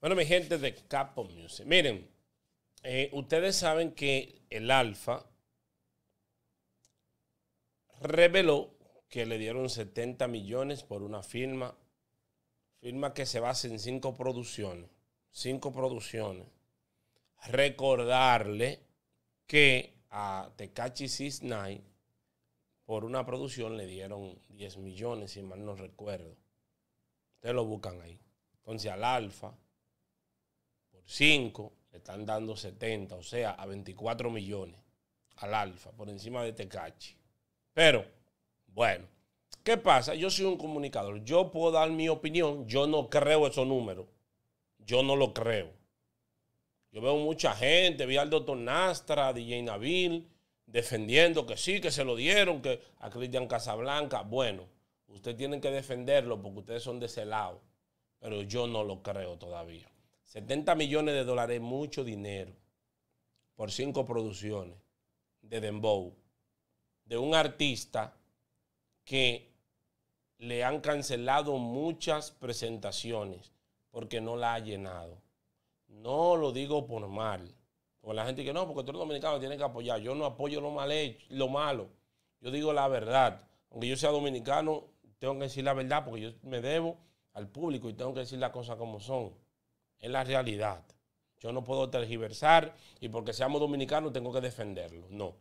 Bueno, mi gente de Capo Music. Miren, eh, ustedes saben que el Alfa reveló que le dieron 70 millones por una firma. Firma que se basa en cinco producciones. Cinco producciones. Recordarle que a Tecachi night por una producción le dieron 10 millones, si mal no recuerdo. Ustedes lo buscan ahí. Entonces al Alfa 5 están dando 70, o sea, a 24 millones al Alfa, por encima de Tecachi. Pero, bueno, ¿qué pasa? Yo soy un comunicador, yo puedo dar mi opinión, yo no creo esos números, yo no lo creo. Yo veo mucha gente, vi al doctor Nastra, DJ Nabil, defendiendo que sí, que se lo dieron, que a Cristian Casablanca. Bueno, ustedes tienen que defenderlo porque ustedes son de ese lado, pero yo no lo creo todavía. 70 millones de dólares, mucho dinero, por cinco producciones de Dembow, de un artista que le han cancelado muchas presentaciones porque no la ha llenado. No lo digo por mal. Por la gente que no, porque todos los dominicano, tienen que apoyar. Yo no apoyo lo, mal hecho, lo malo. Yo digo la verdad. Aunque yo sea dominicano, tengo que decir la verdad porque yo me debo al público y tengo que decir las cosas como son. Es la realidad. Yo no puedo tergiversar y porque seamos dominicanos tengo que defenderlo. No.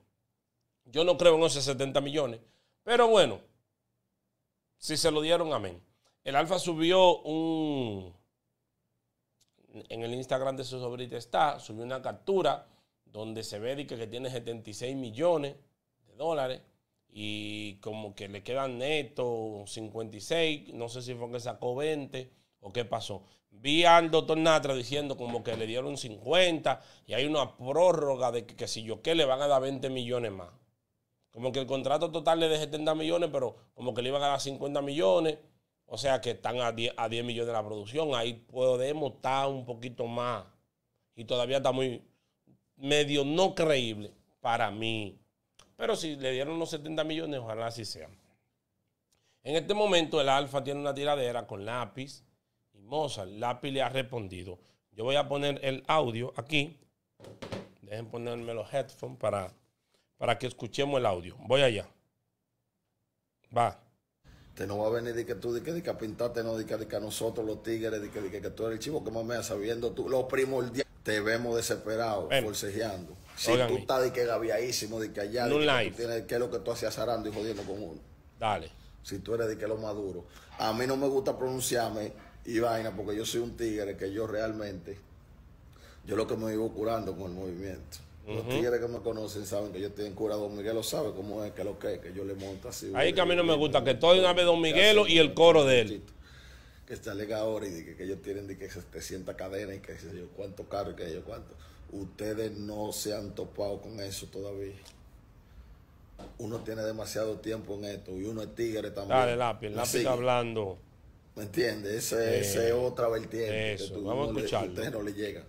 Yo no creo en esos 70 millones. Pero bueno, si se lo dieron, amén. El Alfa subió un... En el Instagram de su sobrita está, subió una captura donde se ve que, que tiene 76 millones de dólares y como que le quedan netos 56, no sé si fue que sacó 20 ¿O qué pasó? Vi al doctor Natra diciendo como que le dieron 50 y hay una prórroga de que, si yo qué le van a dar 20 millones más. Como que el contrato total le de 70 millones, pero como que le iban a dar 50 millones. O sea que están a 10, a 10 millones de la producción. Ahí podemos estar un poquito más. Y todavía está muy medio no creíble para mí. Pero si le dieron los 70 millones, ojalá así sea. En este momento el Alfa tiene una tiradera con lápiz Mozart, Lápiz le ha respondido. Yo voy a poner el audio aquí. Dejen ponerme los headphones para, para que escuchemos el audio. Voy allá. Va. Te no va a venir de que tú, de que, de que a pintarte, no, de que, de que a nosotros los tigres, de que, tú eres el chivo que mamea sabiendo tú, lo primordial. Te vemos desesperado, forcejeando. Si tú estás de que gaviaísimo, de que allá, que, tienes, que lo que tú hacías zarando y jodiendo con uno. Dale. Si tú eres de que lo maduro. A mí no me gusta pronunciarme y vaina, porque yo soy un tigre que yo realmente, yo lo que me vivo curando con el movimiento. Los tigres que me conocen saben que yo estoy en cura. Don lo sabe cómo es que lo que es, que yo le monto así. Ahí que a mí no me gusta, que estoy una vez Don Miguelo y el coro de él. Que está alegado ahora y que, ellos tienen de que se sienta cadena y que se yo cuánto carro y que yo cuánto. Ustedes no se han topado con eso todavía. Uno tiene demasiado tiempo en esto y uno es tigre también. Dale, lápiz, lápiz hablando. ¿Me entiendes? Eh, esa es otra vertiente. Le, ustedes no le llega.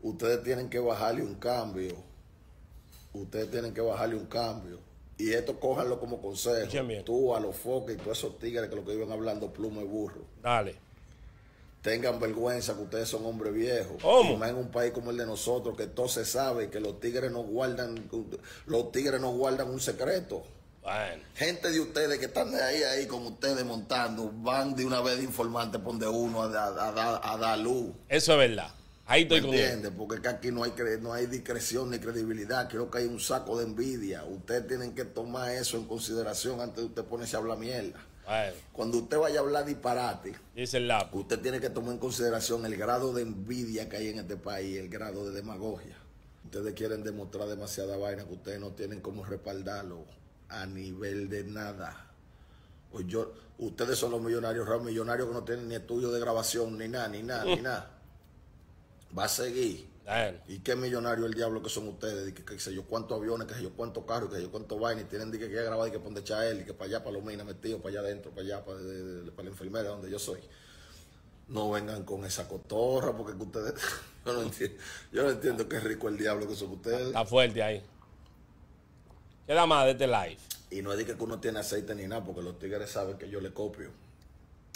Ustedes tienen que bajarle un cambio. Ustedes tienen que bajarle un cambio. Y esto cójanlo como consejo. Tú, a los foques y todos esos tigres que lo que iban hablando, pluma y burro. Dale. Tengan vergüenza que ustedes son hombres viejos. Como en un país como el de nosotros, que todo se sabe, que los tigres no guardan, los tigres no guardan un secreto. Gente de ustedes que están de ahí, ahí como ustedes montando, van de una vez de informante, pon de uno a, a, a, dar luz. Eso es verdad. Ahí estoy con entiende? Porque aquí no hay, no hay discreción ni credibilidad. Creo que hay un saco de envidia. Ustedes tienen que tomar eso en consideración antes de usted ponerse a hablar mierda. Cuando usted vaya a hablar disparate, Dice el usted tiene que tomar en consideración el grado de envidia que hay en este país, el grado de demagogia. Ustedes quieren demostrar demasiada vaina que ustedes no tienen cómo respaldarlo a nivel de nada. O pues yo, ustedes son los millonarios, los millonarios que no tienen ni estudio de grabación, ni nada, ni nada, ni nada. Va a seguir. ¿Y qué millonario el diablo que son ustedes? Que, que, sé yo cuántos aviones, que sé yo cuántos carros, que sé yo cuántos vainas, y tienen que, grabar y que poner él, y que para allá, para Lomina, metido, para allá adentro, para allá, para, la enfermera donde yo soy no vengan con esa cotorra, porque ustedes, yo no entiendo, yo no qué rico el diablo que son ustedes. Está fuerte ahí. Queda más de este live. Y no es de que uno tiene aceite ni nada, porque los tigres saben que yo le copio.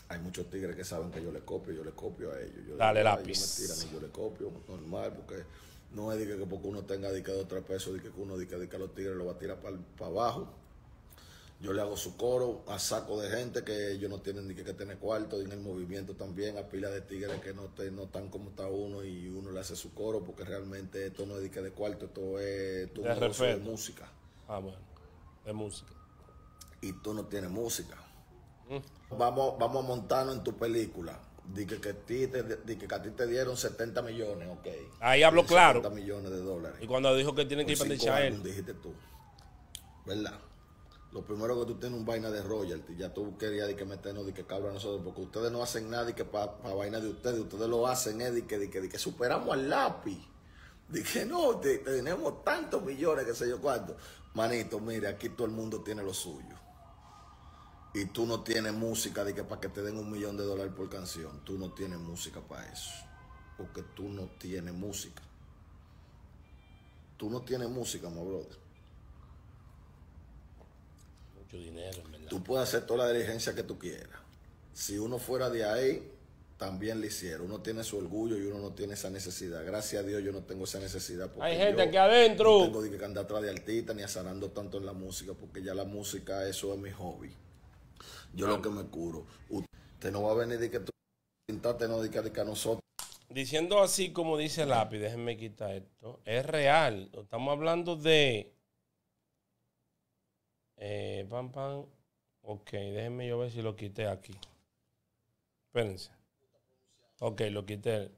Hay muchos tigres que saben que yo le copio, yo le copio a ellos. Yo Dale lápiz. yo le copio, normal, porque no es de que porque uno tenga de otra dos tres de que uno de que, de los tigres lo va a tirar para abajo. Yo le hago su coro a saco de gente que ellos no tienen ni que, tener cuarto, en el movimiento también, a pila de tigres que no, están como está uno y uno le hace su coro, porque realmente esto no es de que de cuarto, esto es de música. Ah, bueno. De música. Y tú no tienes música. Mm. Vamos, vamos a montarnos en tu película. Dice que, a ti te dieron 70 millones, ok. Ahí hablo claro. 70 millones de dólares. Y cuando dijo que tiene que ir para Chael. dijiste tú. ¿Verdad? Lo primero que tú tienes un vaina de royalty. Ya tú querías de que meternos de que cabra nosotros. Porque ustedes no hacen nada y que para pa vaina de ustedes. Ustedes lo hacen, eh, que, que, de que superamos al lápiz. Dije, no, te, tenemos tantos millones, qué sé yo cuánto. Manito, mire, aquí todo el mundo tiene lo suyo. Y tú no tienes música de que para que te den un millón de dólares por canción. Tú no tienes música para eso. Porque tú no tienes música. Tú no tienes música, my brother. Mucho dinero, en verdad. Tú puedes hacer toda la diligencia que tú quieras. Si uno fuera de ahí, también le hicieron. Uno tiene su orgullo y uno no tiene esa necesidad. Gracias a Dios yo no tengo esa necesidad. Hay gente que adentro. No tengo que andar atrás de artista ni asanando tanto en la música, porque ya la música, eso es mi hobby. Yo lo ah. que me curo. Usted no va a venir de que tú pintaste, no de que, que a nosotros. Diciendo así como dice Lápiz, déjenme quitar esto, es real. Estamos hablando de... Eh, pam, pam. Ok, déjenme yo ver si lo quité aquí. Espérense. Ok, lo quité.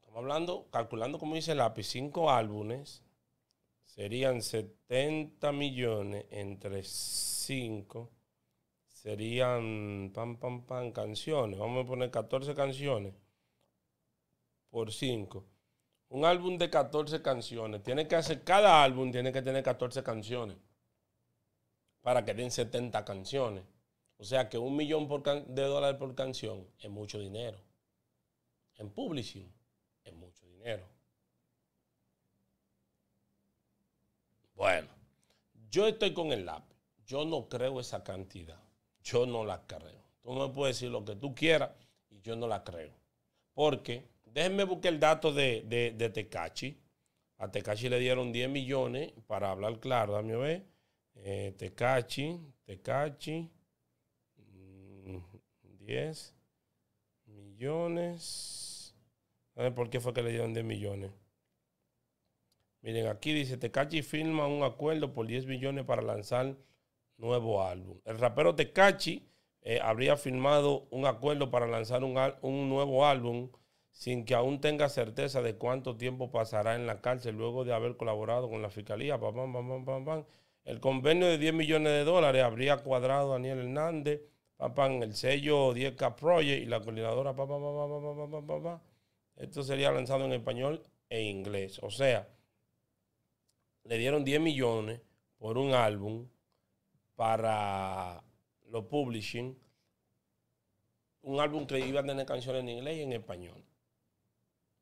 Estamos hablando, calculando como dice el lápiz, cinco álbumes. Serían 70 millones entre 5. Serían, pam, pam, pam, canciones. Vamos a poner 14 canciones por 5. Un álbum de 14 canciones. Tiene que hacer, cada álbum tiene que tener 14 canciones. Para que den 70 canciones. O sea que un millón de dólares por canción es mucho dinero. En publishing es mucho dinero. Bueno, yo estoy con el lápiz. Yo no creo esa cantidad. Yo no la creo. Tú me puedes decir lo que tú quieras y yo no la creo. Porque, déjenme buscar el dato de, de, Tecachi. A Tecachi le dieron 10 millones para hablar claro. Dame a ver. Eh, Tecachi, Tecachi. 10 millones. por qué fue que le dieron 10 millones. Miren, aquí dice, Tecachi firma un acuerdo por 10 millones para lanzar nuevo álbum. El rapero Tecachi eh, habría firmado un acuerdo para lanzar un, nuevo álbum sin que aún tenga certeza de cuánto tiempo pasará en la cárcel luego de haber colaborado con la fiscalía. el convenio de 10 millones de dólares habría cuadrado a Daniel Hernández en el sello 10K Project y la coordinadora, papá, papá, papá, papá, Esto sería lanzado en español e inglés. O sea, le dieron 10 millones por un álbum para lo publishing. Un álbum que iba a tener canciones en inglés y en español.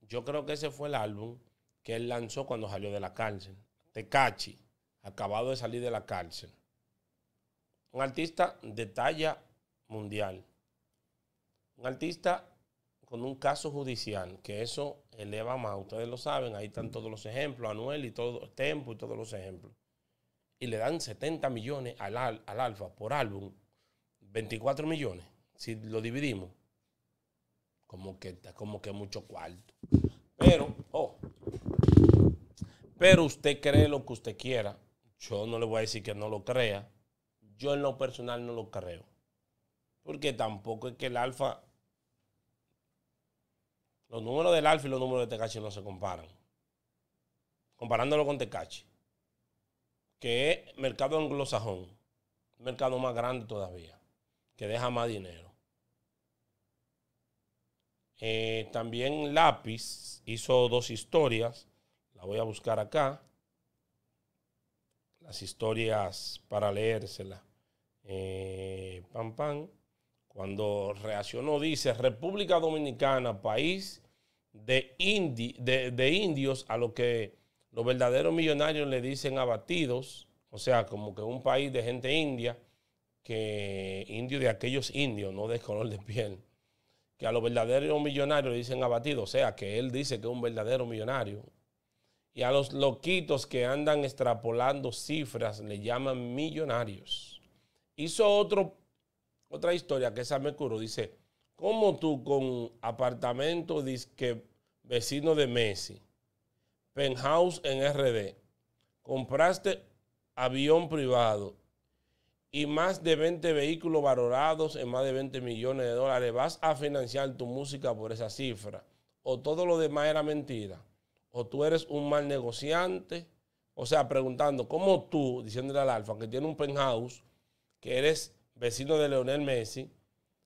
Yo creo que ese fue el álbum que él lanzó cuando salió de la cárcel. Tecachi, acabado de salir de la cárcel. Un artista de talla mundial. Un artista con un caso judicial, que eso eleva más, ustedes lo saben, ahí están todos los ejemplos, Anuel y todo, Tempo y todos los ejemplos. Y le dan 70 millones al, Alfa por álbum, 24 millones, si lo dividimos. Como que, como que mucho cuarto. Pero, oh, pero usted cree lo que usted quiera. Yo no le voy a decir que no lo crea. Yo en lo personal no lo creo. Porque tampoco es que el alfa. Los números del alfa y los números de Tecachi no se comparan. Comparándolo con Tecachi, que es mercado anglosajón, mercado más grande todavía, que deja más dinero. Eh, también Lápiz hizo dos historias. La voy a buscar acá. Las historias para leérselas. Eh, pam, pam cuando reaccionó, dice República Dominicana, país de, de, indios, a lo que los verdaderos millonarios le dicen abatidos, o sea, como que un país de gente india, que indio de aquellos indios, no de color de piel, que a los verdaderos millonarios le dicen abatidos, o sea, que él dice que es un verdadero millonario. Y a los loquitos que andan extrapolando cifras le llaman millonarios. Hizo otro otra historia que me curó. Dice, ¿cómo tú con apartamento disque vecino de Messi, penthouse en RD, compraste avión privado y más de 20 vehículos valorados en más de 20 millones de dólares, vas a financiar tu música por esa cifra? ¿O todo lo demás era mentira? ¿O tú eres un mal negociante? O sea, preguntando, ¿cómo tú, diciéndole al Alfa, que tiene un penthouse, que eres vecino de Leonel Messi,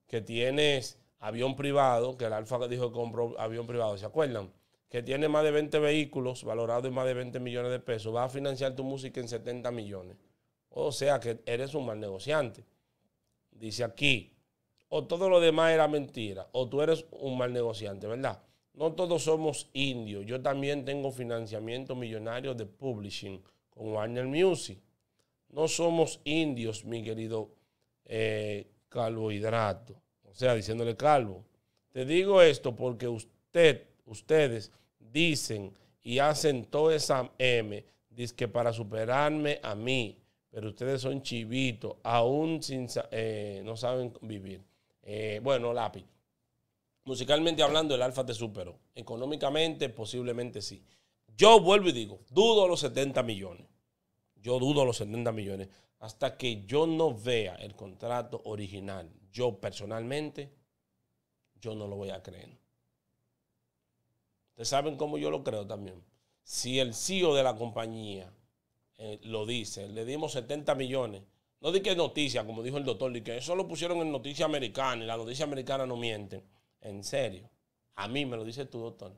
que tienes avión privado, que el Alfa dijo que compró avión privado, ¿se acuerdan? Que tiene más de 20 vehículos valorados en más de 20 millones de pesos, va a financiar tu música en 70 millones. O sea que eres un mal negociante. Dice aquí, o todo lo demás era mentira, o tú eres un mal negociante, ¿verdad? No todos somos indios. Yo también tengo financiamiento millonario de publishing con Warner Music. No somos indios, mi querido eh, carbohidrato. O sea, diciéndole calvo. Te digo esto porque usted, ustedes dicen y hacen toda esa M, dice que para superarme a mí, pero ustedes son chivitos, aún sin, eh, no saben vivir. Eh, bueno, lápiz. Musicalmente hablando, el alfa te superó. Económicamente, posiblemente sí. Yo vuelvo y digo, dudo los 70 millones. Yo dudo los 70 millones hasta que yo no vea el contrato original, yo personalmente, yo no lo voy a creer. Ustedes saben cómo yo lo creo también. Si el CEO de la compañía eh, lo dice, le dimos 70 millones, no di que noticia, como dijo el doctor, di que eso lo pusieron en noticia americana y la noticia americana no miente. En serio, a mí me lo dice tu doctor,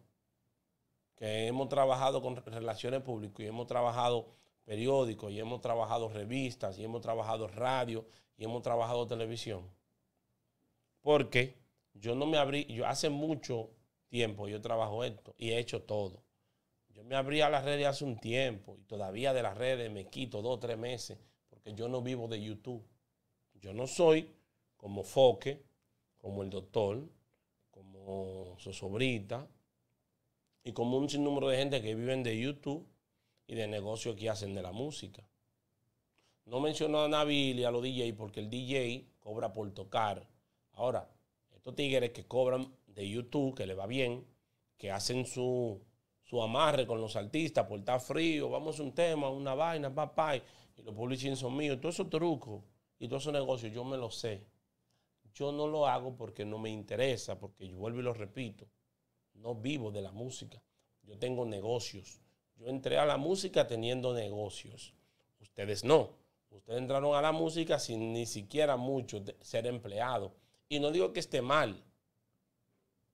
que hemos trabajado con relaciones públicas y hemos trabajado periódicos y hemos trabajado revistas y hemos trabajado radio y hemos trabajado televisión. Porque yo no me abrí, yo hace mucho tiempo yo trabajo esto y he hecho todo. Yo me abrí a las redes hace un tiempo y todavía de las redes me quito dos o tres meses porque yo no vivo de YouTube. Yo no soy como Foque, como el doctor, como su sobrita y como un sinnúmero de gente que viven de YouTube y de negocios que hacen de la música. No menciono a Nabil y a los DJ porque el DJ cobra por tocar. Ahora, estos tigres que cobran de YouTube, que le va bien, que hacen su, su amarre con los artistas por estar frío, vamos a un tema, una vaina, papá, y los publishing son míos, todos esos trucos y todos esos negocios, yo me los sé. Yo no lo hago porque no me interesa, porque yo vuelvo y lo repito, no vivo de la música, yo tengo negocios yo entré a la música teniendo negocios. Ustedes no. Ustedes entraron a la música sin ni siquiera mucho ser empleado. Y no digo que esté mal.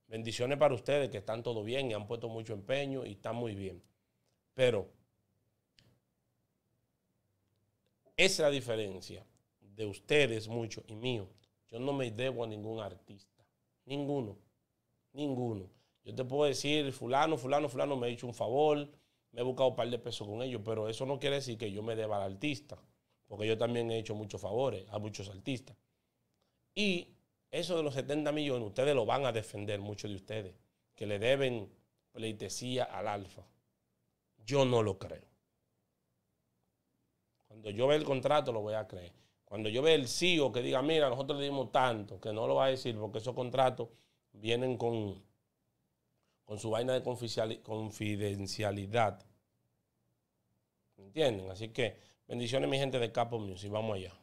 Bendiciones para ustedes que están todo bien y han puesto mucho empeño y están muy bien. Pero esa es la diferencia de ustedes mucho y mío. Yo no me debo a ningún artista. Ninguno. Ninguno. Yo te puedo decir, fulano, fulano, fulano me ha hecho un favor me he buscado un par de pesos con ellos, pero eso no quiere decir que yo me deba al artista, porque yo también he hecho muchos favores a muchos artistas. Y eso de los 70 millones, ustedes lo van a defender, muchos de ustedes, que le deben pleitesía al alfa. Yo no lo creo. Cuando yo vea el contrato, lo voy a creer. Cuando yo vea el CEO que diga, mira, nosotros le dimos tanto, que no lo va a decir porque esos contratos vienen con con su vaina de confidencialidad. ¿Entienden? Así que bendiciones mi gente de Capo Music. Vamos allá.